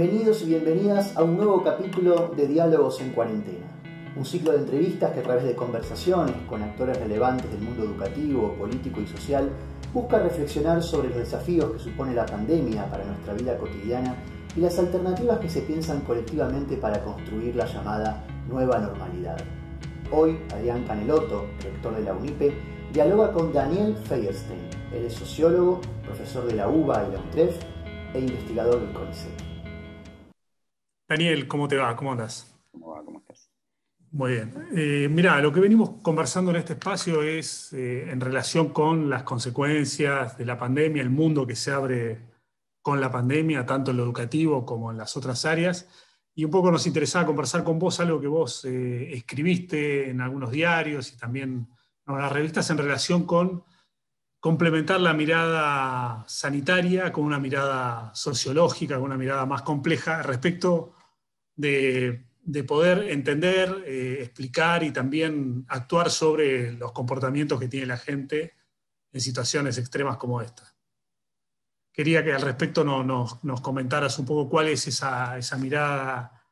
Bienvenidos y bienvenidas a un nuevo capítulo de Diálogos en Cuarentena, un ciclo de entrevistas que a través de conversaciones con actores relevantes del mundo educativo, político y social, busca reflexionar sobre los desafíos que supone la pandemia para nuestra vida cotidiana y las alternativas que se piensan colectivamente para construir la llamada nueva normalidad. Hoy, Adrián Caneloto, rector de la UNIPE, dialoga con Daniel Feierstein. Él sociólogo, profesor de la UBA y la UNTREF e investigador del CONICET. Daniel, ¿cómo te va? ¿Cómo andas? ¿Cómo va? ¿Cómo estás? Muy bien. Eh, mira, lo que venimos conversando en este espacio es eh, en relación con las consecuencias de la pandemia, el mundo que se abre con la pandemia, tanto en lo educativo como en las otras áreas. Y un poco nos interesaba conversar con vos algo que vos eh, escribiste en algunos diarios y también en las revistas en relación con complementar la mirada sanitaria con una mirada sociológica, con una mirada más compleja respecto de, poder entender, eh, explicar y también actuar sobre los comportamientos que tiene la gente en situaciones extremas como esta. Quería que al respecto nos comentaras un poco cuál es esa, mirada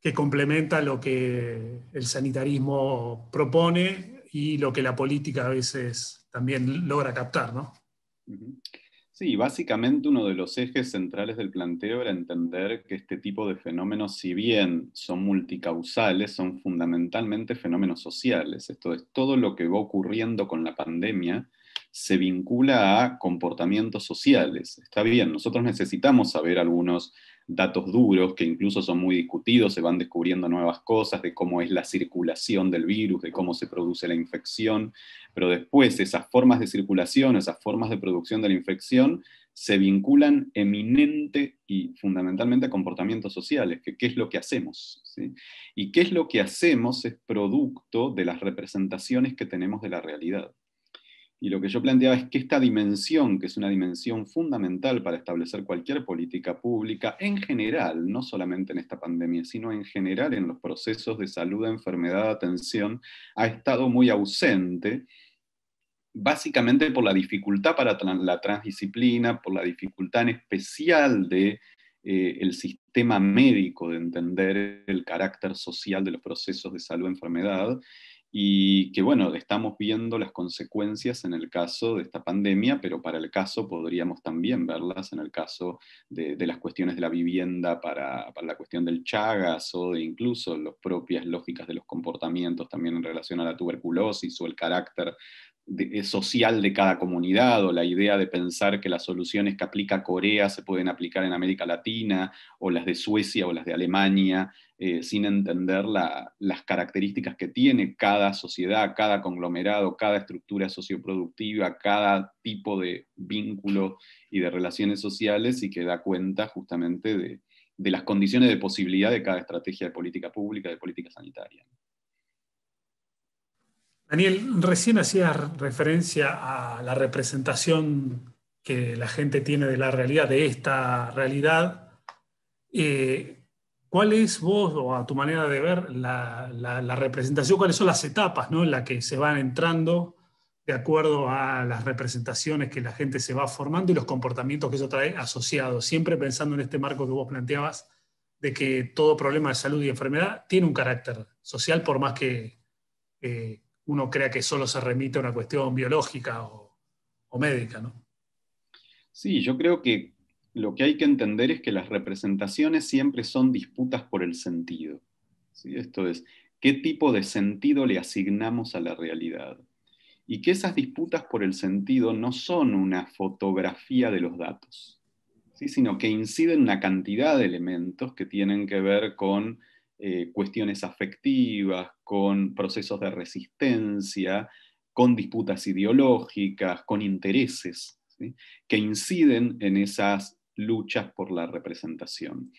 que complementa lo que el sanitarismo propone y lo que la política a veces también logra captar, ¿no? Sí, básicamente uno de los ejes centrales del planteo era entender que este tipo de fenómenos, si bien son multicausales, son fundamentalmente fenómenos sociales. Esto es, todo lo que va ocurriendo con la pandemia se vincula a comportamientos sociales. Está bien, nosotros necesitamos saber algunos datos duros que incluso son muy discutidos, se van descubriendo nuevas cosas de cómo es la circulación del virus, de cómo se produce la infección, pero después esas formas de circulación, esas formas de producción de la infección se vinculan eminente y fundamentalmente a comportamientos sociales, que qué es lo que hacemos. Y qué es lo que hacemos es producto de las representaciones que tenemos de la realidad. Y lo que yo planteaba es que esta dimensión, que es una dimensión fundamental para establecer cualquier política pública en general, no solamente en esta pandemia, sino en general en los procesos de salud, enfermedad, atención, ha estado muy ausente, básicamente por la dificultad para la transdisciplina, por la dificultad en especial de eh, el sistema médico de entender el carácter social de los procesos de salud enfermedad y que bueno, estamos viendo las consecuencias en el caso de esta pandemia, pero para el caso podríamos también verlas en el caso de, las cuestiones de la vivienda, para, para, la cuestión del Chagas o de incluso las propias lógicas de los comportamientos también en relación a la tuberculosis o el carácter eh, social de cada comunidad o la idea de pensar que las soluciones que aplica Corea se pueden aplicar en América Latina o las de Suecia o las de Alemania, eh, sin entender las características que tiene cada sociedad, cada conglomerado, cada estructura socioproductiva, cada tipo de vínculo y de relaciones sociales y que da cuenta justamente de las condiciones de posibilidad de cada estrategia de política pública, de política sanitaria. Daniel, recién hacías referencia a la representación que la gente tiene de la realidad, de esta realidad. Eh, ¿Cuál es vos, o a tu manera de ver, la, representación? ¿Cuáles son las etapas en las que se van entrando de acuerdo a las representaciones que la gente se va formando y los comportamientos que eso trae asociados? Siempre pensando en este marco que vos planteabas de que todo problema de salud y enfermedad tiene un carácter social, por más que, eh, uno crea que solo se remite a una cuestión biológica o, médica, ¿no? Sí, yo creo que lo que hay que entender es que las representaciones siempre son disputas por el sentido. ¿sí? Esto es, ¿qué tipo de sentido le asignamos a la realidad? Y que esas disputas por el sentido no son una fotografía de los datos, ¿sí? sino que inciden una cantidad de elementos que tienen que ver con eh, cuestiones afectivas, con procesos de resistencia, con disputas ideológicas, con intereses que inciden en esas luchas por la representación.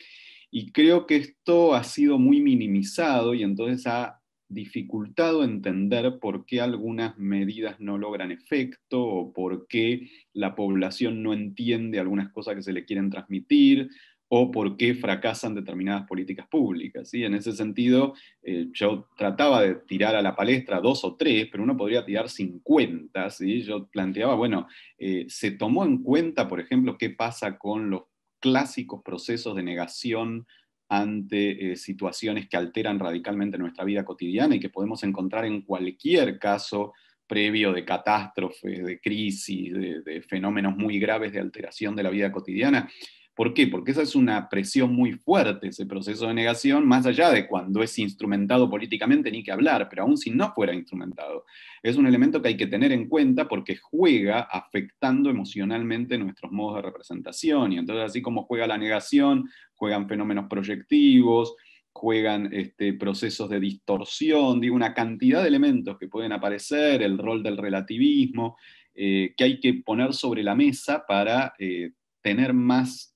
Y creo que esto ha sido muy minimizado y entonces ha dificultado entender por qué algunas medidas no logran efecto o por qué la población no entiende algunas cosas que se le quieren transmitir o por qué fracasan determinadas políticas públicas. ¿sí? En ese sentido, eh, yo trataba de tirar a la palestra dos o tres, pero uno podría tirar cincuenta, ¿sí? Yo planteaba, bueno, eh, ¿se tomó en cuenta, por ejemplo, qué pasa con los clásicos procesos de negación ante eh, situaciones que alteran radicalmente nuestra vida cotidiana y que podemos encontrar en cualquier caso previo de catástrofes, de crisis, de fenómenos muy graves de alteración de la vida cotidiana? ¿Por qué? Porque esa es una presión muy fuerte, ese proceso de negación, más allá de cuando es instrumentado políticamente, ni que hablar, pero aún si no fuera instrumentado. Es un elemento que hay que tener en cuenta porque juega afectando emocionalmente nuestros modos de representación. Y entonces, así como juega la negación, juegan fenómenos proyectivos, juegan este, procesos de distorsión, digo, una cantidad de elementos que pueden aparecer, el rol del relativismo, eh, que hay que poner sobre la mesa para eh, tener más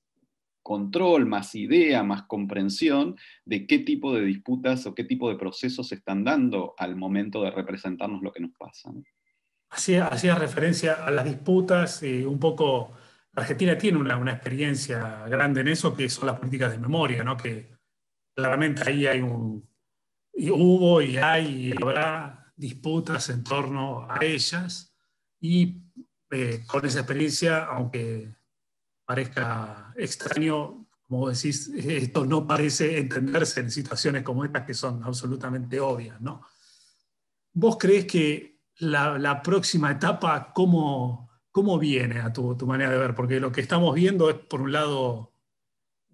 control, más idea, más comprensión de qué tipo de disputas o qué tipo de procesos se están dando al momento de representarnos lo que nos pasa. Hacía, referencia a las disputas y un poco... Argentina tiene una, experiencia grande en eso, que son las políticas de memoria, ¿no? que claramente ahí hay un, hubo y hay y habrá disputas en torno a ellas y eh, con esa experiencia, aunque parezca extraño, como decís, esto no parece entenderse en situaciones como estas que son absolutamente obvias, ¿Vos crees que la, próxima etapa, cómo, cómo viene a tu, tu, manera de ver? Porque lo que estamos viendo es, por un lado,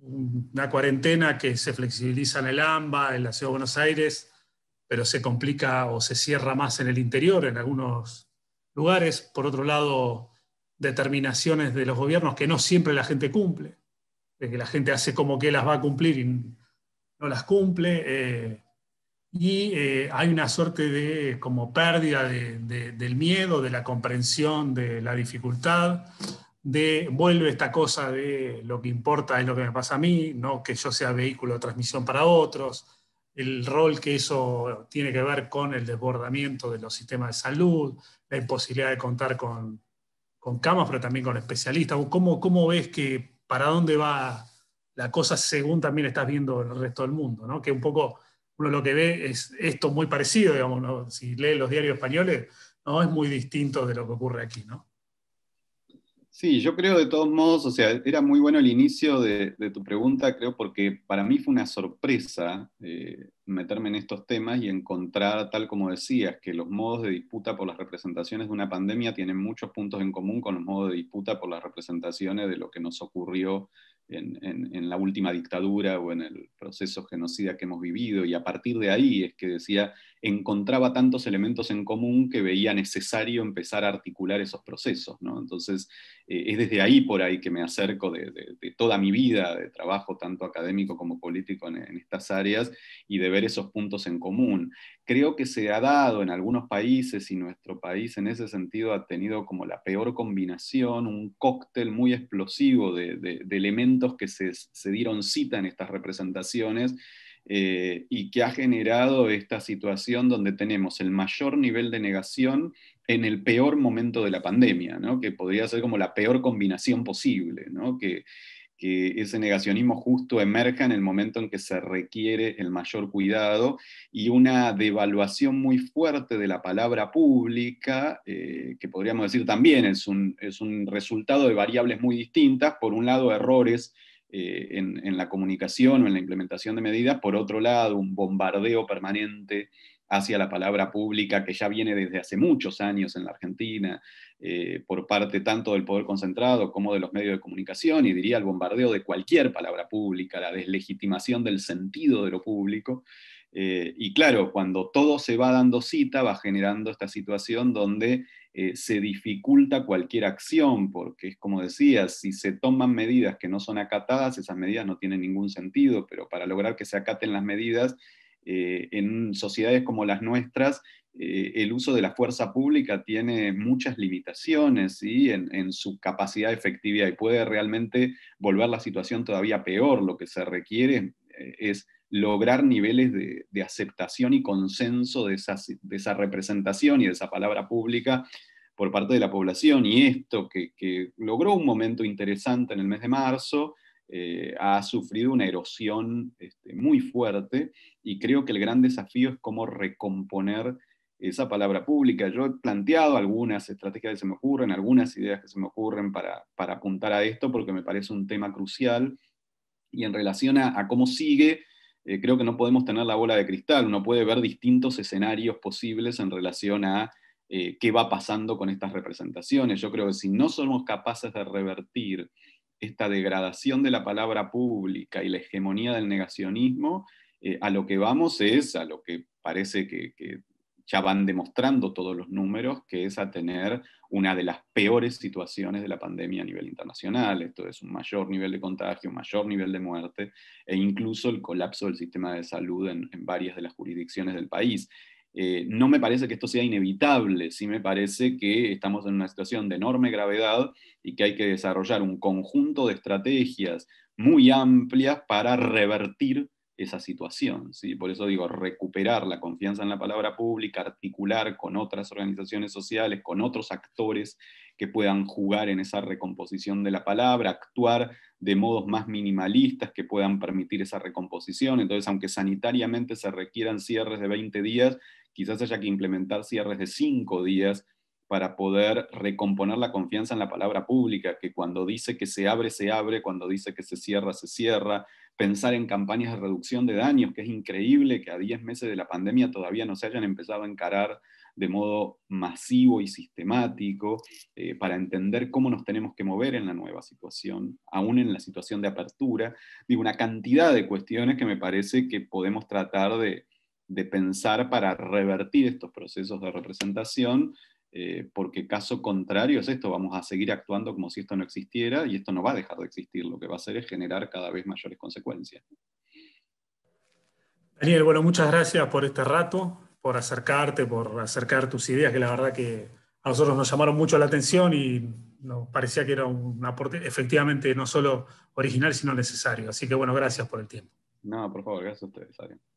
una cuarentena que se flexibiliza en el AMBA, en la Ciudad de Buenos Aires, pero se complica o se cierra más en el interior, en algunos lugares. Por otro lado, determinaciones de los gobiernos que no siempre la gente cumple, de que la gente hace como que las va a cumplir y no las cumple, eh, y eh, hay una suerte de como pérdida del miedo, de la comprensión, de la dificultad, de vuelve esta cosa de lo que importa es lo que me pasa a mí, no que yo sea vehículo de transmisión para otros, el rol que eso tiene que ver con el desbordamiento de los sistemas de salud, la imposibilidad de contar con con camas, pero también con especialistas. ¿Cómo, ¿Cómo ves que para dónde va la cosa según también estás viendo el resto del mundo? ¿no? Que un poco uno lo que ve es esto muy parecido, digamos, si lee los diarios españoles, no es muy distinto de lo que ocurre aquí, ¿no? Sí, yo creo de todos modos, o sea, era muy bueno el inicio de, tu pregunta, creo, porque para mí fue una sorpresa eh, meterme en estos temas y encontrar, tal como decías, que los modos de disputa por las representaciones de una pandemia tienen muchos puntos en común con los modos de disputa por las representaciones de lo que nos ocurrió en, en la última dictadura o en el proceso genocida que hemos vivido. Y a partir de ahí es que decía, encontraba tantos elementos en común que veía necesario empezar a articular esos procesos. Entonces, eh, es desde ahí por ahí que me acerco de, toda mi vida de trabajo, tanto académico como político, en, estas áreas y de ver esos puntos en común. Creo que se ha dado en algunos países y nuestro país en ese sentido ha tenido como la peor combinación, un cóctel muy explosivo de, elementos que se, se dieron cita en estas representaciones eh, y que ha generado esta situación donde tenemos el mayor nivel de negación en el peor momento de la pandemia, que podría ser como la peor combinación posible, que, ese negacionismo justo emerja en el momento en que se requiere el mayor cuidado y una devaluación muy fuerte de la palabra pública, eh, que podríamos decir también es un, es un resultado de variables muy distintas, por un lado errores eh, en, la comunicación o en la implementación de medidas, por otro lado, un bombardeo permanente hacia la palabra pública que ya viene desde hace muchos años en la Argentina, eh, por parte tanto del poder concentrado como de los medios de comunicación, y diría el bombardeo de cualquier palabra pública, la deslegitimación del sentido de lo público. Eh, y claro, cuando todo se va dando cita, va generando esta situación donde eh, se dificulta cualquier acción, porque es como decía, si se toman medidas que no son acatadas, esas medidas no tienen ningún sentido, pero para lograr que se acaten las medidas eh, en sociedades como las nuestras, eh, el uso de la fuerza pública tiene muchas limitaciones y en, su capacidad efectiva y puede realmente volver la situación todavía peor. Lo que se requiere eh, es lograr niveles de, aceptación y consenso de, esa representación y de esa palabra pública por parte de la población. Y esto que logró un momento interesante en el mes de marzo, eh, ha sufrido una erosión este, muy fuerte y creo que el gran desafío es cómo recomponer esa palabra pública. Yo he planteado algunas estrategias que se me ocurren, algunas ideas que se me ocurren para, apuntar a esto porque me parece un tema crucial y en relación a, cómo sigue, eh, creo que no podemos tener la bola de cristal, uno puede ver distintos escenarios posibles en relación a eh, qué va pasando con estas representaciones. Yo creo que si no somos capaces de revertir esta degradación de la palabra pública y la hegemonía del negacionismo, eh, a lo que vamos es, a lo que parece que, ya van demostrando todos los números, que es a tener una de las peores situaciones de la pandemia a nivel internacional. Esto es un mayor nivel de contagio, un mayor nivel de muerte e incluso el colapso del sistema de salud en varias de las jurisdicciones del país. Eh, no me parece que esto sea inevitable, sí me parece que estamos en una situación de enorme gravedad y que hay que desarrollar un conjunto de estrategias muy amplias para revertir esa situación. ¿sí? Por eso digo, recuperar la confianza en la palabra pública, articular con otras organizaciones sociales, con otros actores que puedan jugar en esa recomposición de la palabra, actuar de modos más minimalistas que puedan permitir esa recomposición. Entonces, aunque sanitariamente se requieran cierres de 20 días, quizás haya que implementar cierres de 5 días para poder recomponer la confianza en la palabra pública, que cuando dice que se abre, se abre, cuando dice que se cierra, se cierra, pensar en campañas de reducción de daños, que es increíble que a 10 meses de la pandemia todavía no se hayan empezado a encarar de modo masivo y sistemático eh, para entender cómo nos tenemos que mover en la nueva situación, aún en la situación de apertura. Digo, una cantidad de cuestiones que me parece que podemos tratar de pensar para revertir estos procesos de representación eh, porque caso contrario es esto, vamos a seguir actuando como si esto no existiera y esto no va a dejar de existir, lo que va a hacer es generar cada vez mayores consecuencias. Daniel, bueno, muchas gracias por este rato, por acercarte, por acercar tus ideas, que la verdad que a nosotros nos llamaron mucho la atención y nos parecía que era un aporte efectivamente no solo original, sino necesario. Así que bueno, gracias por el tiempo. No, por favor, gracias a ustedes,